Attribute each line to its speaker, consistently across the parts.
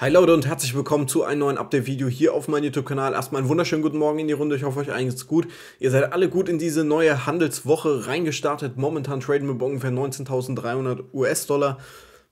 Speaker 1: Hi Leute und herzlich willkommen zu einem neuen Update-Video hier auf meinem YouTube-Kanal. Erstmal einen wunderschönen guten Morgen in die Runde. Ich hoffe, euch eigentlich gut. Ihr seid alle gut in diese neue Handelswoche reingestartet. Momentan traden wir bei ungefähr 19.300 US-Dollar.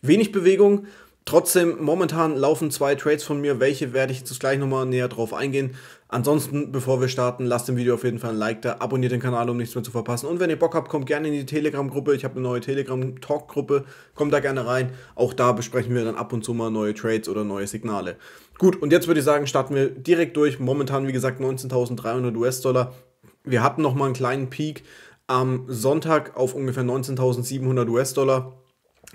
Speaker 1: Wenig Bewegung. Trotzdem, momentan laufen zwei Trades von mir. Welche werde ich jetzt gleich nochmal näher drauf eingehen. Ansonsten, bevor wir starten, lasst dem Video auf jeden Fall ein Like da, abonniert den Kanal, um nichts mehr zu verpassen. Und wenn ihr Bock habt, kommt gerne in die Telegram-Gruppe. Ich habe eine neue Telegram-Talk-Gruppe. Kommt da gerne rein. Auch da besprechen wir dann ab und zu mal neue Trades oder neue Signale. Gut, und jetzt würde ich sagen, starten wir direkt durch. Momentan, wie gesagt, 19.300 US-Dollar. Wir hatten nochmal einen kleinen Peak am Sonntag auf ungefähr 19.700 US-Dollar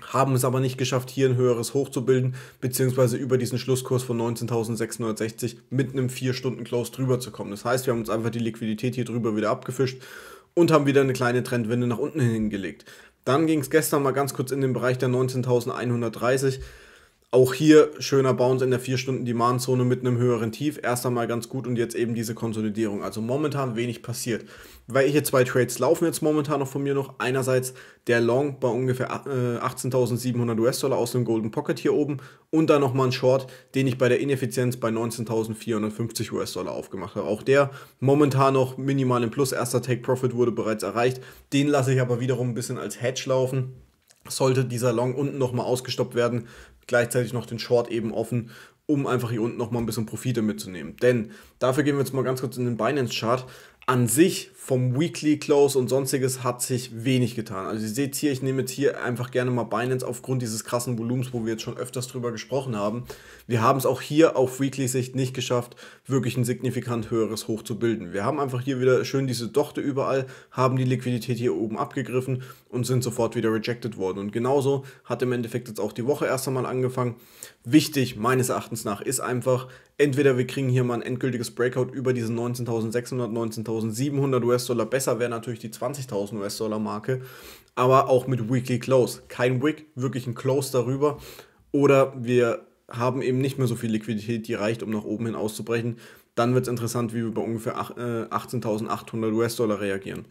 Speaker 1: haben es aber nicht geschafft, hier ein höheres Hoch zu bilden, beziehungsweise über diesen Schlusskurs von 19.660 mit einem 4-Stunden-Close drüber zu kommen. Das heißt, wir haben uns einfach die Liquidität hier drüber wieder abgefischt und haben wieder eine kleine Trendwende nach unten hingelegt. Dann ging es gestern mal ganz kurz in den Bereich der 19.130. Auch hier schöner Bounce in der 4-Stunden-Demand-Zone mit einem höheren Tief. Erst einmal ganz gut und jetzt eben diese Konsolidierung. Also momentan wenig passiert. Weil hier zwei Trades laufen jetzt momentan noch von mir noch. Einerseits der Long bei ungefähr 18.700 äh, US-Dollar aus dem Golden Pocket hier oben und dann nochmal ein Short, den ich bei der Ineffizienz bei 19.450 US-Dollar aufgemacht habe. Auch der momentan noch minimal im Plus. Erster Take-Profit wurde bereits erreicht. Den lasse ich aber wiederum ein bisschen als Hedge laufen sollte dieser Long unten nochmal ausgestoppt werden, gleichzeitig noch den Short eben offen, um einfach hier unten nochmal ein bisschen Profite mitzunehmen. Denn dafür gehen wir jetzt mal ganz kurz in den Binance-Chart. An sich vom Weekly Close und sonstiges hat sich wenig getan. Also ihr seht hier, ich nehme jetzt hier einfach gerne mal Binance aufgrund dieses krassen Volumens, wo wir jetzt schon öfters drüber gesprochen haben. Wir haben es auch hier auf Weekly Sicht nicht geschafft, wirklich ein signifikant höheres Hoch zu bilden. Wir haben einfach hier wieder schön diese Dochte überall, haben die Liquidität hier oben abgegriffen und sind sofort wieder rejected worden. Und genauso hat im Endeffekt jetzt auch die Woche erst einmal angefangen. Wichtig meines Erachtens nach ist einfach, entweder wir kriegen hier mal ein endgültiges Breakout über diesen 19.600, 19.700 US-Dollar. Besser wäre natürlich die 20.000 US-Dollar-Marke, aber auch mit Weekly Close. Kein Wick, wirklich ein Close darüber. Oder wir haben eben nicht mehr so viel Liquidität, die reicht, um nach oben hin auszubrechen. Dann wird es interessant, wie wir bei ungefähr 18.800 äh, US-Dollar reagieren.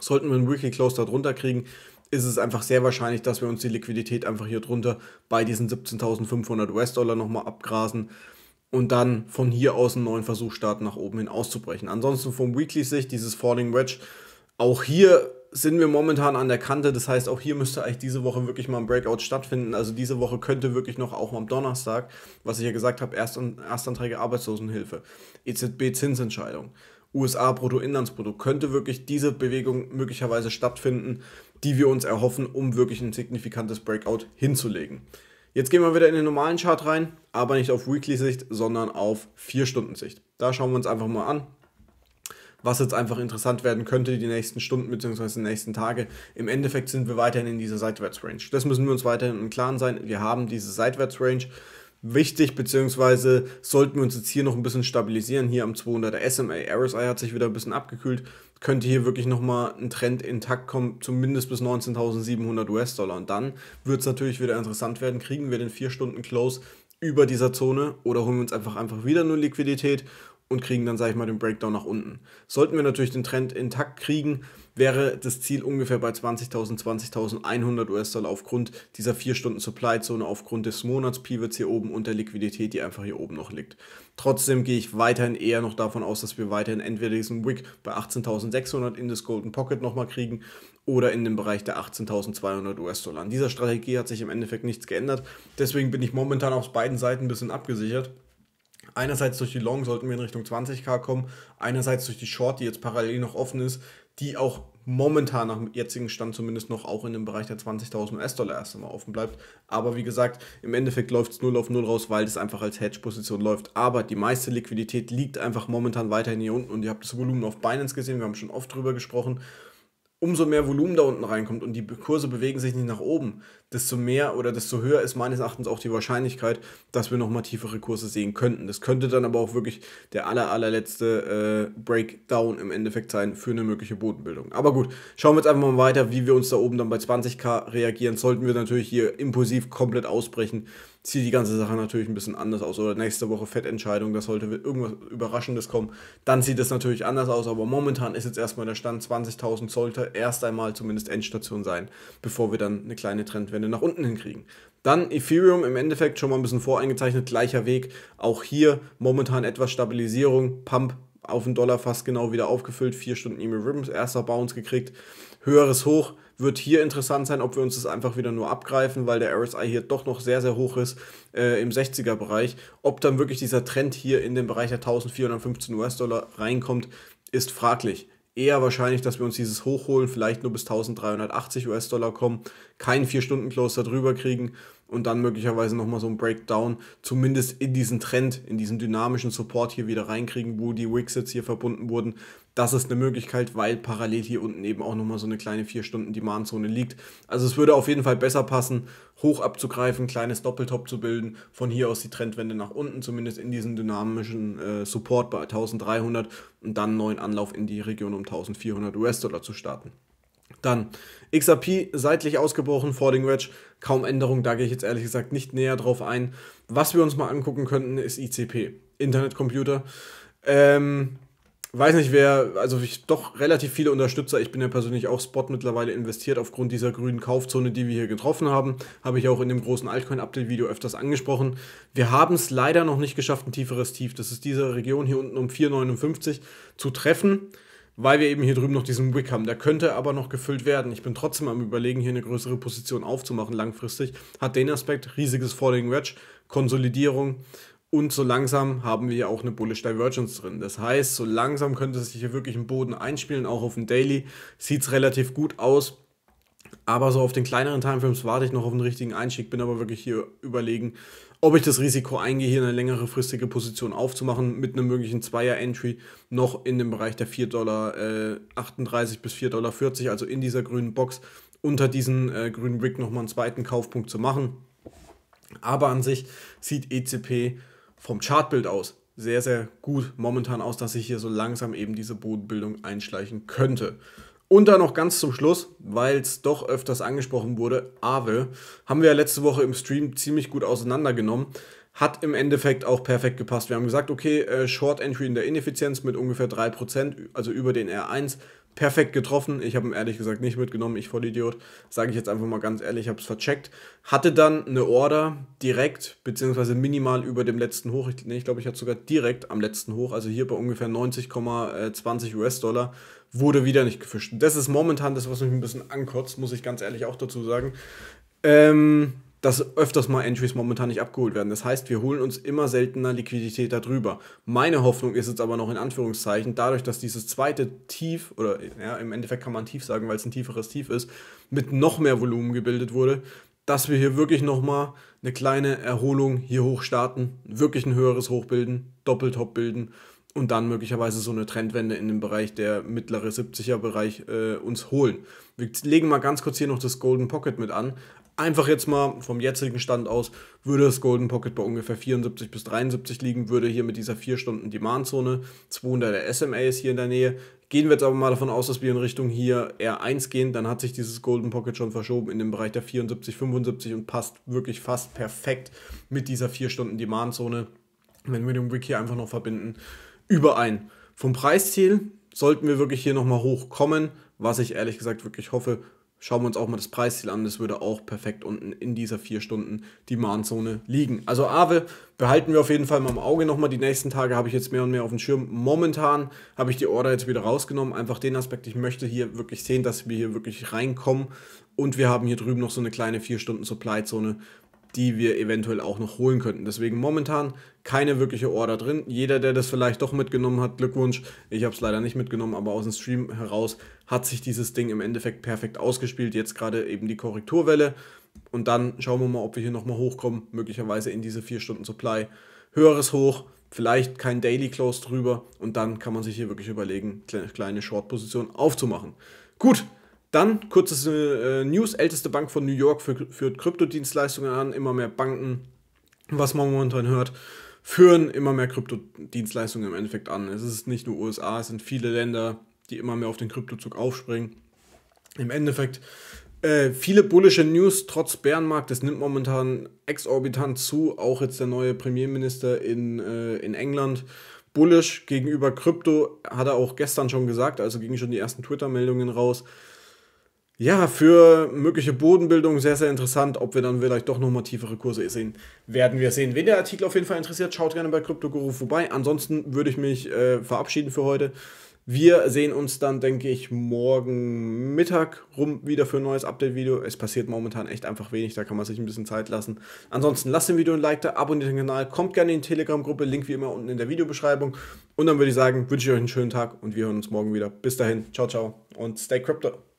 Speaker 1: Sollten wir einen Weekly Close darunter kriegen, ist es einfach sehr wahrscheinlich, dass wir uns die Liquidität einfach hier drunter bei diesen 17.500 US-Dollar nochmal abgrasen und dann von hier aus einen neuen Versuch starten, nach oben hin auszubrechen. Ansonsten vom Weekly-Sicht dieses Falling Wedge, auch hier sind wir momentan an der Kante. Das heißt, auch hier müsste eigentlich diese Woche wirklich mal ein Breakout stattfinden. Also diese Woche könnte wirklich noch auch am Donnerstag, was ich ja gesagt habe, Erstan Erstanträge Arbeitslosenhilfe, EZB-Zinsentscheidung, USA-Bruttoinlandsprodukt, könnte wirklich diese Bewegung möglicherweise stattfinden, die wir uns erhoffen, um wirklich ein signifikantes Breakout hinzulegen. Jetzt gehen wir wieder in den normalen Chart rein, aber nicht auf Weekly-Sicht, sondern auf 4-Stunden-Sicht. Da schauen wir uns einfach mal an, was jetzt einfach interessant werden könnte die nächsten Stunden bzw. die nächsten Tage. Im Endeffekt sind wir weiterhin in dieser Seitwärts-Range. Das müssen wir uns weiterhin im Klaren sein. Wir haben diese seitwärts range wichtig, beziehungsweise sollten wir uns jetzt hier noch ein bisschen stabilisieren, hier am 200er SMA, RSI hat sich wieder ein bisschen abgekühlt, könnte hier wirklich nochmal ein Trend intakt kommen, zumindest bis 19.700 US-Dollar. Und dann wird es natürlich wieder interessant werden, kriegen wir den 4-Stunden-Close über dieser Zone oder holen wir uns einfach, einfach wieder nur Liquidität und kriegen dann, sage ich mal, den Breakdown nach unten. Sollten wir natürlich den Trend intakt kriegen, wäre das Ziel ungefähr bei 20.000, 20.100 US-Dollar aufgrund dieser 4-Stunden-Supply-Zone, aufgrund des Monats-Pivots hier oben und der Liquidität, die einfach hier oben noch liegt. Trotzdem gehe ich weiterhin eher noch davon aus, dass wir weiterhin entweder diesen Wick bei 18.600 in das Golden Pocket nochmal kriegen oder in dem Bereich der 18.200 US-Dollar. An dieser Strategie hat sich im Endeffekt nichts geändert. Deswegen bin ich momentan auf beiden Seiten ein bisschen abgesichert Einerseits durch die Long sollten wir in Richtung 20k kommen, einerseits durch die Short, die jetzt parallel noch offen ist, die auch momentan nach dem jetzigen Stand zumindest noch auch in dem Bereich der 20.000 US-Dollar erst einmal offen bleibt. Aber wie gesagt, im Endeffekt läuft es 0 auf 0 raus, weil es einfach als Hedge-Position läuft. Aber die meiste Liquidität liegt einfach momentan weiterhin hier unten und ihr habt das Volumen auf Binance gesehen, wir haben schon oft drüber gesprochen. Umso mehr Volumen da unten reinkommt und die Kurse bewegen sich nicht nach oben, desto mehr oder desto höher ist meines Erachtens auch die Wahrscheinlichkeit, dass wir nochmal tiefere Kurse sehen könnten. Das könnte dann aber auch wirklich der aller, allerletzte äh, Breakdown im Endeffekt sein für eine mögliche Bodenbildung. Aber gut, schauen wir jetzt einfach mal weiter, wie wir uns da oben dann bei 20k reagieren. Sollten wir natürlich hier impulsiv komplett ausbrechen, sieht die ganze Sache natürlich ein bisschen anders aus. Oder nächste Woche Fettentscheidung, da sollte irgendwas Überraschendes kommen, dann sieht es natürlich anders aus. Aber momentan ist jetzt erstmal der Stand, 20.000 sollte erst einmal zumindest Endstation sein, bevor wir dann eine kleine Trendwende Ende nach unten hinkriegen. Dann Ethereum im Endeffekt schon mal ein bisschen voreingezeichnet, gleicher Weg. Auch hier momentan etwas Stabilisierung, Pump auf den Dollar fast genau wieder aufgefüllt, Vier Stunden E-Mail Ribbons, erster Bounce gekriegt, höheres Hoch. Wird hier interessant sein, ob wir uns das einfach wieder nur abgreifen, weil der RSI hier doch noch sehr, sehr hoch ist äh, im 60er-Bereich. Ob dann wirklich dieser Trend hier in den Bereich der 1415 US-Dollar reinkommt, ist fraglich eher wahrscheinlich, dass wir uns dieses hochholen, vielleicht nur bis 1380 US-Dollar kommen, kein 4-Stunden-Close darüber kriegen und dann möglicherweise nochmal so ein Breakdown, zumindest in diesen Trend, in diesen dynamischen Support hier wieder reinkriegen, wo die Wicks jetzt hier verbunden wurden. Das ist eine Möglichkeit, weil parallel hier unten eben auch nochmal so eine kleine 4-Stunden-Demand-Zone liegt. Also es würde auf jeden Fall besser passen, hoch abzugreifen, kleines Doppeltop zu bilden, von hier aus die Trendwende nach unten, zumindest in diesen dynamischen äh, Support bei 1300 und dann einen neuen Anlauf in die Region um 1400 US-Dollar zu starten. Dann XRP seitlich ausgebrochen, Fording Wedge, kaum Änderung, da gehe ich jetzt ehrlich gesagt nicht näher drauf ein. Was wir uns mal angucken könnten, ist ICP, Internetcomputer. Ähm, weiß nicht wer, also ich doch relativ viele Unterstützer. Ich bin ja persönlich auch Spot mittlerweile investiert aufgrund dieser grünen Kaufzone, die wir hier getroffen haben. Habe ich auch in dem großen Altcoin-Update-Video öfters angesprochen. Wir haben es leider noch nicht geschafft, ein tieferes Tief. Das ist diese Region hier unten um 4,59 zu treffen weil wir eben hier drüben noch diesen Wick haben. Der könnte aber noch gefüllt werden. Ich bin trotzdem am überlegen, hier eine größere Position aufzumachen langfristig. Hat den Aspekt, riesiges Falling Wedge, Konsolidierung und so langsam haben wir ja auch eine Bullish Divergence drin. Das heißt, so langsam könnte sich hier wirklich ein Boden einspielen, auch auf dem Daily. Sieht es relativ gut aus. Aber so auf den kleineren Timeframes warte ich noch auf den richtigen Einstieg, bin aber wirklich hier überlegen, ob ich das Risiko eingehe, hier eine längerefristige Position aufzumachen mit einem möglichen Zweier-Entry noch in dem Bereich der 4,38 Dollar äh, bis 4,40 Dollar, also in dieser grünen Box unter diesen äh, grünen Brick nochmal einen zweiten Kaufpunkt zu machen. Aber an sich sieht ECP vom Chartbild aus sehr, sehr gut momentan aus, dass sich hier so langsam eben diese Bodenbildung einschleichen könnte. Und dann noch ganz zum Schluss, weil es doch öfters angesprochen wurde, Aave haben wir ja letzte Woche im Stream ziemlich gut auseinandergenommen. Hat im Endeffekt auch perfekt gepasst. Wir haben gesagt, okay, äh, Short Entry in der Ineffizienz mit ungefähr 3%, also über den R1, perfekt getroffen. Ich habe ihn ehrlich gesagt nicht mitgenommen, ich Vollidiot. Sage ich jetzt einfach mal ganz ehrlich, ich habe es vercheckt. Hatte dann eine Order direkt, beziehungsweise minimal über dem letzten Hoch. Ich, nee, ich glaube, ich hatte sogar direkt am letzten Hoch, also hier bei ungefähr 90,20 äh, US-Dollar, wurde wieder nicht gefischt. das ist momentan das, was mich ein bisschen ankotzt, muss ich ganz ehrlich auch dazu sagen. Ähm, dass öfters mal Entries momentan nicht abgeholt werden. Das heißt, wir holen uns immer seltener Liquidität darüber. Meine Hoffnung ist jetzt aber noch in Anführungszeichen, dadurch, dass dieses zweite Tief, oder ja, im Endeffekt kann man Tief sagen, weil es ein tieferes Tief ist, mit noch mehr Volumen gebildet wurde, dass wir hier wirklich nochmal eine kleine Erholung hier hoch starten, wirklich ein höheres Hoch bilden, Doppeltop bilden und dann möglicherweise so eine Trendwende in den Bereich der mittlere 70er Bereich äh, uns holen. Wir legen mal ganz kurz hier noch das Golden Pocket mit an, Einfach jetzt mal vom jetzigen Stand aus würde das Golden Pocket bei ungefähr 74 bis 73 liegen, würde hier mit dieser 4 Stunden Demandzone, 200 der SMA ist hier in der Nähe. Gehen wir jetzt aber mal davon aus, dass wir in Richtung hier R1 gehen, dann hat sich dieses Golden Pocket schon verschoben in den Bereich der 74, 75 und passt wirklich fast perfekt mit dieser 4 Stunden Demandzone, wenn wir den Wick hier einfach noch verbinden, überein. Vom Preisziel sollten wir wirklich hier nochmal hochkommen, was ich ehrlich gesagt wirklich hoffe, schauen wir uns auch mal das Preisziel an. Das würde auch perfekt unten in dieser 4 Stunden Demand-Zone liegen. Also Aave behalten wir auf jeden Fall mal im Auge nochmal. Die nächsten Tage habe ich jetzt mehr und mehr auf dem Schirm. Momentan habe ich die Order jetzt wieder rausgenommen. Einfach den Aspekt, ich möchte hier wirklich sehen, dass wir hier wirklich reinkommen. Und wir haben hier drüben noch so eine kleine 4-Stunden-Supply-Zone, die wir eventuell auch noch holen könnten. Deswegen momentan keine wirkliche Order drin. Jeder, der das vielleicht doch mitgenommen hat, Glückwunsch. Ich habe es leider nicht mitgenommen, aber aus dem Stream heraus hat sich dieses Ding im Endeffekt perfekt ausgespielt. Jetzt gerade eben die Korrekturwelle. Und dann schauen wir mal, ob wir hier nochmal hochkommen. Möglicherweise in diese 4 Stunden Supply. Höheres Hoch, vielleicht kein Daily Close drüber. Und dann kann man sich hier wirklich überlegen, kleine Short-Position aufzumachen. Gut, dann kurze äh, News: älteste Bank von New York führt Kryptodienstleistungen an. Immer mehr Banken, was man momentan hört, führen immer mehr Kryptodienstleistungen im Endeffekt an. Es ist nicht nur USA, es sind viele Länder, die immer mehr auf den Kryptozug aufspringen. Im Endeffekt äh, viele bullische News trotz Bärenmarkt. Das nimmt momentan exorbitant zu. Auch jetzt der neue Premierminister in, äh, in England bullisch gegenüber Krypto, hat er auch gestern schon gesagt, also gingen schon die ersten Twitter-Meldungen raus ja, für mögliche Bodenbildung sehr, sehr interessant. Ob wir dann vielleicht doch nochmal tiefere Kurse sehen, werden wir sehen. Wenn der Artikel auf jeden Fall interessiert, schaut gerne bei CryptoGuru vorbei. Ansonsten würde ich mich äh, verabschieden für heute. Wir sehen uns dann, denke ich, morgen Mittag rum wieder für ein neues Update-Video. Es passiert momentan echt einfach wenig, da kann man sich ein bisschen Zeit lassen. Ansonsten lasst dem Video ein Like da, abonniert den Kanal, kommt gerne in die Telegram-Gruppe, Link wie immer unten in der Videobeschreibung. Und dann würde ich sagen, wünsche ich euch einen schönen Tag und wir hören uns morgen wieder. Bis dahin, ciao, ciao und stay crypto.